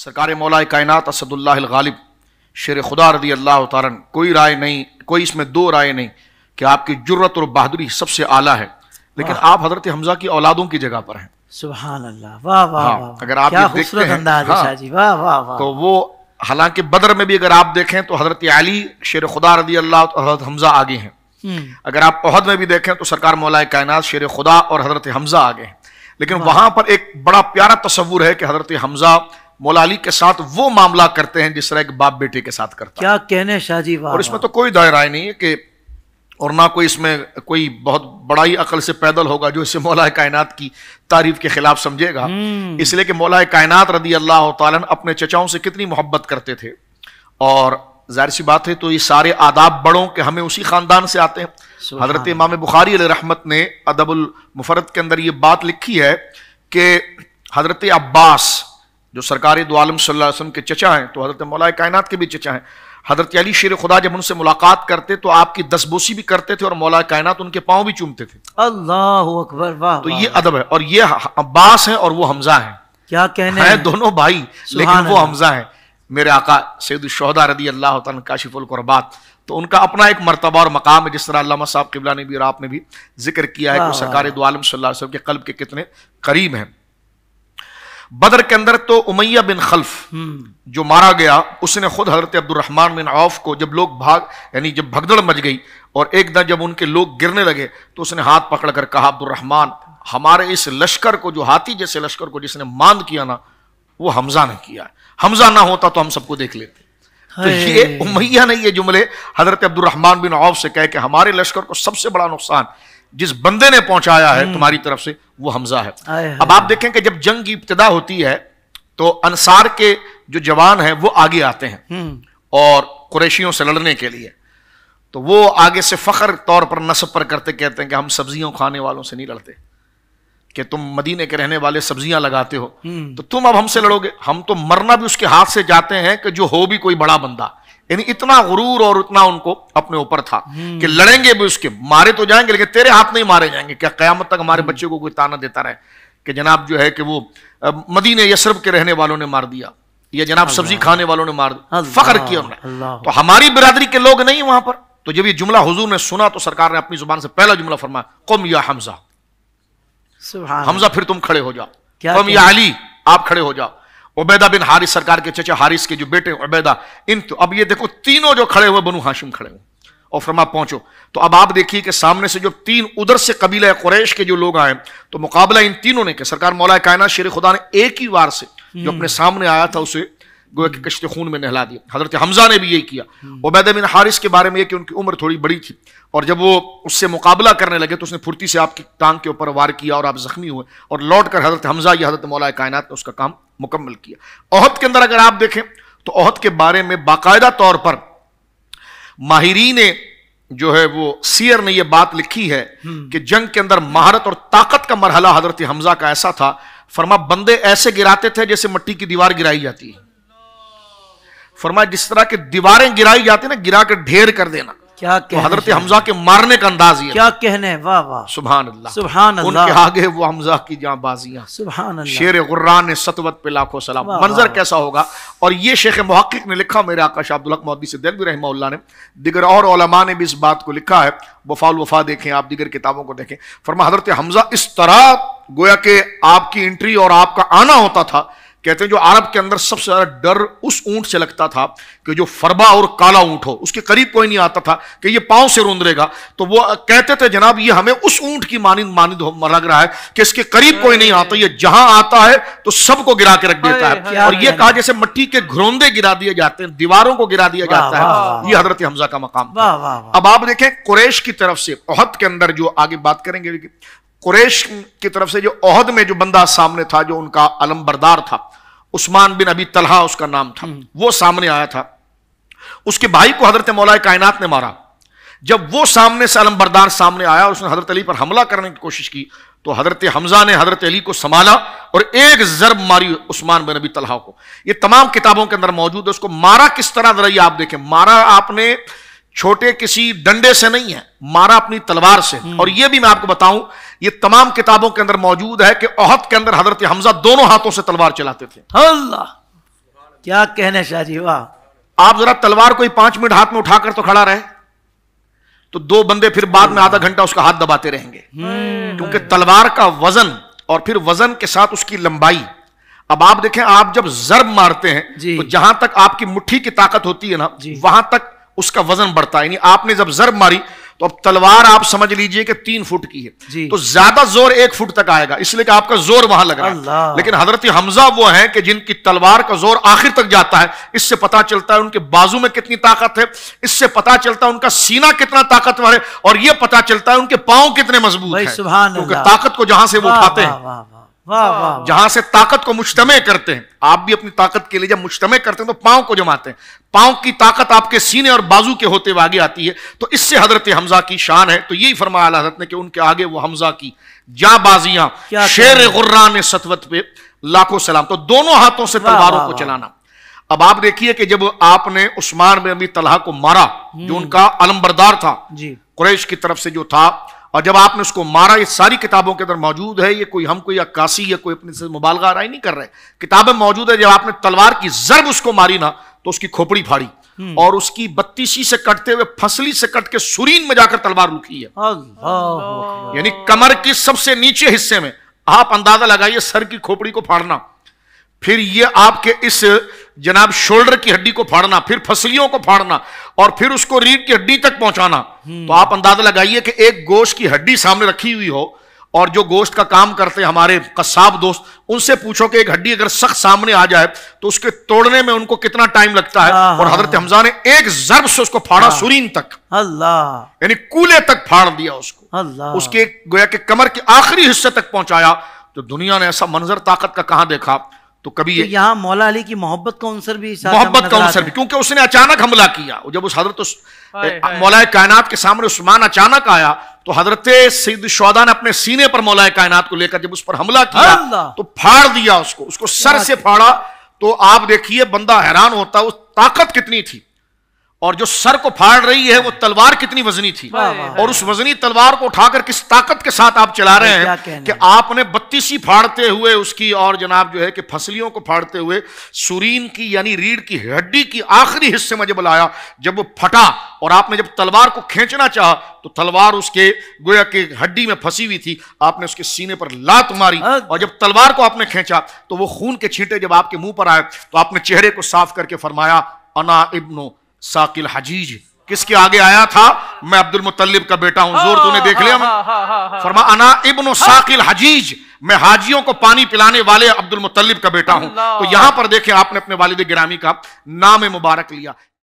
सरकार मौला कायनत असदुल्लाब शेर खुदा रदी अल्लाह तारन कोई राय नहीं कोई इसमें दो राय नहीं कि आपकी जुर्रत और बहादुरी सबसे आला है लेकिन आप हजरत हमजा की औलादों की जगह पर हैं सुबह अल्लाह हाँ, वाह वाह अगर आप क्या देखते हैं हाँ। जी, वाह वाह वाह तो वो हालांकि बदर में भी अगर आप देखें तो हजरत अली शेर खुदा रदी अल्लाह हजरत हमजा आगे हैं हम्म। अगर आप पहद में भी देखें तो सरकार मौलाए कायनात शेर खुदा और हजरत हमजा आगे हैं लेकिन वहां पर एक बड़ा प्यारा तस्वूर है कि हजरत हमजा मौलाली के साथ वो मामला करते हैं जिस तरह एक बाप बेटे के साथ करते क्या कहने शाहजी और इसमें तो कोई दायरा नहीं है कि और ना कोई इसमें कोई बहुत बड़ा ही अकल से पैदल होगा जो इसे मौलाए कायनात की तारीफ के खिलाफ समझेगा हम्म। इसलिए कि मौलाए कायनात रदी अल्लाह तन अपने चचाओं से कितनी मोहब्बत करते थे और जाहिर सी बात है तो ये सारे आदाब बड़ों के हमें उसी ख़ानदान से आते हैं हज़रत इमाम बुखारी रहमत ने अदबुल मुफरत के अंदर ये बात लिखी है कि हज़रत अब्बास जो सरकारी दो आलम वसल्लम के चचा हैं तो हज़रत मौलाए कायनात के भी चचा हैं हज़रत अली शेर खुदा जब उनसे मुलाकात करते तो आपकी दसबोसी भी करते थे और मौला कायनात उनके पाँव भी चूमते थे अल्लाह अकबर वाह तो ये अदब है और ये अब्बास है और वो हमजा है क्या कहने हैं दोनों भाई लेकिन वो हमजा है मेरे आका सैदुलशहदा रदी अल्लाह तशिफुलकुरबात तो उनका अपना एक मरतबा और मकाम है जिस तरह अल्लामा साहब किबला ने भी और आपने भी जिक्र किया है कि सरकार दो आलम वसल्लम के कल्ब के कितने करीब हैं बदर के अंदर तो उमैया बिन खल्फ हम्म। जो मारा गया उसने खुद हजरत अब्दुलरहमान बिन औफ को जब लोग भाग यानी जब भगदड़ मच गई और एक दिन जब उनके लोग गिरने लगे तो उसने हाथ पकड़कर कहा अब्दुलरहमान हमारे इस लश्कर को जो हाथी जैसे लश्कर को जिसने मांद किया ना वो हमजा ने किया हमजा ना होता तो हम सबको देख लेते तो ये उमैया ने ये जुमले हजरत अब्दुलरहमान बिन औफ से कह के हमारे लश्कर को सबसे बड़ा नुकसान जिस बंदे ने पहुंचाया है हम्म। तुम्हारी तरफ से वो हमजा है अब आप देखें कि जब जंग की इब्तदा होती है तो अंसार के जो जवान हैं वो आगे आते हैं हम्म। और कुरेशियों से लड़ने के लिए तो वो आगे से फ़ख्र तौर पर नसब पर करते कहते हैं कि हम सब्जियों खाने वालों से नहीं लड़ते कि तुम मदीने के रहने वाले सब्जियां लगाते हो हम्म। तो तुम अब हमसे लड़ोगे हम तो मरना भी उसके हाथ से जाते हैं कि जो हो भी कोई बड़ा बंदा यानी इतना गुरूर और उतना उनको अपने ऊपर था कि लड़ेंगे भी उसके मारे तो जाएंगे लेकिन तेरे हाथ नहीं मारे जाएंगे क्या कयामत तक हमारे हम्म। बच्चे को कोई ताना देता रहे कि जनाब जो है कि वो मदीने यसरब के रहने वालों ने मार दिया या जनाब सब्जी खाने वालों ने मार दिया फख्र किया उन्होंने तो हमारी बिरादरी के लोग नहीं वहां पर तो जब ये जुमला हुजूर ने सुना तो सरकार ने अपनी जुबान से पहला जुमला फरमाया कौम या हमजा हमजा फिर तुम खड़े हो जाओ कौम या अली आप खड़े हो जाओ उबैदा बिन हारिस सरकार के चचे हारिस के जो बेटे उबैदा इन तो अब ये देखो तीनों जो खड़े हुए बनू हाशिम खड़े हुए और फरमा पहुंचो तो अब आप देखिए कि सामने से जो तीन उधर से कबीला कुरैश के जो लोग आए तो मुकाबला इन तीनों ने किया सरकार मौला कायना शेर खुदा ने एक ही वार से जो हम्म। अपने सामने आया था उसे गोया कि कश्ते खून में नहला दिया हज़रत हमज़ा ने भी यही किया उबैद बिन हारिस के बारे में यह कि उनकी उम्र थोड़ी बड़ी थी और जब वो उससे मुकाबला करने लगे तो उसने फुर्ती से आपकी टांग के ऊपर वार किया और आप ज़ख्मी हुए और लौट कर हज़रत हमज़ा या हज़रत मौला कायनात ने उसका काम मुकम्मल किया अहद के अंदर अगर आप देखें तो अहद के बारे में बाकायदा तौर पर माहरी ने जो है वो सियर ने यह बात लिखी है कि जंग के अंदर महारत और ताकत का मरहला हजरत हमजा का ऐसा था फरमा बंदे ऐसे गिराते थे जैसे मट्टी की दीवार गिराई जाती है फरमाया जिस तरह के दीवारें गिराई जाती ना गिरा के ढेर कर देना क्या तो हजरत हमजा के मारने का अंदाज ये क्या कहने वाह वाह सुबह सुबह उनके आगे वो हमजा की जहाँ बाजियां सुबहान शेर गुर्रा ने सतवत पे लाखों सलाम मंजर कैसा होगा और ये शेख महक ने लिखा मेरे आकाश अब्दुल मोदी से दिल्ली रहमा ने दिगर और ओलमा ने भी इस बात को लिखा है वफाल वफा देखें आप दिगर किताबों को देखें फरमा हजरत हमजा इस तरह गोया के आपकी एंट्री और आपका आना होता था कहते हैं जो अरब के अंदर सबसे ज़्यादा डर उस ऊंट से लगता था कि जो फरबा और काला ऊंट हो उसके करीब कोई नहीं आता था कि ये पांव से रोंदरेगा तो वो कहते थे जनाब ये हमें उस ऊंट की मानिंद मानिंद लग रहा है कि इसके करीब कोई नहीं आता ये जहां आता है तो सबको गिरा के रख देता है हाँ, और ये हाँ, कहा हाँ। जैसे मट्टी के घरोंदे गिरा दिए जाते हैं दीवारों को गिरा दिया जाता है ये हजरत हमजा का मकाम अब आप देखें कुरेश की तरफ से अहद के अंदर जो आगे बात करेंगे कुरेश की तरफ से जो ओहद में जो बंदा सामने था जो उनका अलम बरदार था उस्मान बिन अभी तलहा उसका नाम था हम्म। वो सामने आया था उसके भाई को हजरत मौलाए कायनात ने मारा जब वो सामने से अलम बरदार सामने आया उसने हजरत अली पर हमला करने की कोशिश की तो हजरत हमजा ने हजरत अली को संभाला और एक जरब मारी उस्मान बिन अभी तलहा को ये तमाम किताबों के अंदर मौजूद है उसको मारा किस तरह जरा आप देखें मारा आपने छोटे किसी डंडे से नहीं है मारा अपनी तलवार से हम्म। और यह भी मैं आपको बताऊं ये तमाम किताबों के अंदर मौजूद है कि ओहद के अंदर हजरत हमजा दोनों हाथों से तलवार चलाते थे अल्लाह क्या कहने शाहजी वाह आप जरा तलवार कोई पांच मिनट हाथ में उठाकर तो खड़ा रहे तो दो बंदे फिर बाद में आधा घंटा उसका हाथ दबाते रहेंगे हम्म। क्योंकि तलवार का वजन और फिर वजन के साथ उसकी लंबाई अब आप देखें आप जब जर्ब मारते हैं तो जहां तक आपकी मुट्ठी की ताकत होती है ना वहां तक उसका वजन बढ़ता है आपने जब जर्ब मारी तो अब तलवार आप समझ लीजिए कि तीन फुट की है तो ज्यादा जोर एक फुट तक आएगा इसलिए कि आपका जोर वहां लग रहा है लेकिन हजरत हमजा वो हैं कि जिनकी तलवार का जोर आखिर तक जाता है इससे पता चलता है उनके बाजू में कितनी ताकत है इससे पता चलता है उनका सीना कितना ताकतवर है और यह पता चलता है उनके पाँव कितने मजबूत है ताकत को जहां से वो उठाते हैं हाँ। जहां से ताकत को मुश्तमे करते हैं आप भी अपनी ताकत के लिए जब मुश्तमे करते हैं तो पांव को जमाते हैं पांव की ताकत आपके सीने और बाजू के होते हुए आगे आती है तो इससे हजरत हमजा की शान है तो यही फरमाया हजरत ने कि उनके आगे वो हमजा की जा बाजियां शेर गुर्रा ने सतवत पे लाखों सलाम तो दोनों हाथों से तलवारों को चलाना अब आप देखिए कि जब आपने उस्मान में अभी तलहा को मारा जो हम्म। उनका अलमबरदार था कुरेश की तरफ से जो था और जब आपने उसको मारा ये सारी किताबों के अंदर मौजूद है ये कोई हम कोई अक्कासी या कोई अपने से मुबालगा राय नहीं कर रहे किताबें मौजूद है जब आपने तलवार की जरब उसको मारी ना तो उसकी खोपड़ी फाड़ी हम्म। और उसकी बत्तीसी से कटते हुए फसली से कट के सुरीन में जाकर तलवार रुकी है यानी कमर की सबसे नीचे हिस्से में आप अंदाजा लगाइए सर की खोपड़ी को फाड़ना फिर ये आपके इस जनाब शोल्डर की हड्डी को फाड़ना फिर फसलियों को फाड़ना और फिर उसको रीढ़ की हड्डी तक पहुंचाना तो आप अंदाजा लगाइए कि एक गोश्त की हड्डी सामने रखी हुई हो और जो गोश्त का काम करते हमारे कसाब दोस्त उनसे पूछो कि एक हड्डी अगर सख्त सामने आ जाए तो उसके तोड़ने में उनको कितना टाइम लगता है और हजरत हमजा ने एक जरब से उसको फाड़ा सुरीन तक अल्लाह यानी कूले तक फाड़ दिया उसको अल्लाह उसके गोया के कमर के आखिरी हिस्से तक पहुंचाया तो दुनिया ने ऐसा मंजर ताकत का कहा देखा तो कभी तो यहाँ मौला अली की मोहब्बत का अंसर भी मोहब्बत का अंसर भी क्योंकि उसने अचानक हमला किया जब उस हजरत उस, कायनात के सामने उस्मान अचानक आया तो हजरत सईद शौदा ने अपने सीने पर मौलाए कायनात को लेकर जब उस पर हमला किया तो फाड़ दिया उसको उसको सर से फाड़ा तो आप देखिए बंदा हैरान होता उस ताकत कितनी थी और जो सर को फाड़ रही है वो तलवार कितनी वजनी थी और उस वजनी तलवार को उठाकर किस ताकत के साथ आप चला रहे हैं कि आपने बत्तीसी फाड़ते हुए उसकी और जनाब जो है कि फसलियों को फाड़ते हुए सुरीन की यानी रीढ़ की हड्डी की आखिरी हिस्से में जब लाया जब वो फटा और आपने जब तलवार को खींचना चाह तो तलवार उसके गोया के हड्डी में फंसी हुई थी आपने उसके सीने पर लात मारी और जब तलवार को आपने खींचा तो वो खून के छींटे जब आपके मुंह पर आए तो आपने चेहरे को साफ करके फरमाया अना इब्नो साकिल हजीज किसके आगे आया था मैं अब्दुल मुतलिब का बेटा हूं जोर तूने देख लिया हाँ, हाँ, हाँ, फरमा अना इब्न साकिल हजीज मैं हाजियों को पानी पिलाने वाले अब्दुल मुतलिब का बेटा हूं तो यहां पर देखें आपने अपने वालिद गिरामी का नाम मुबारक लिया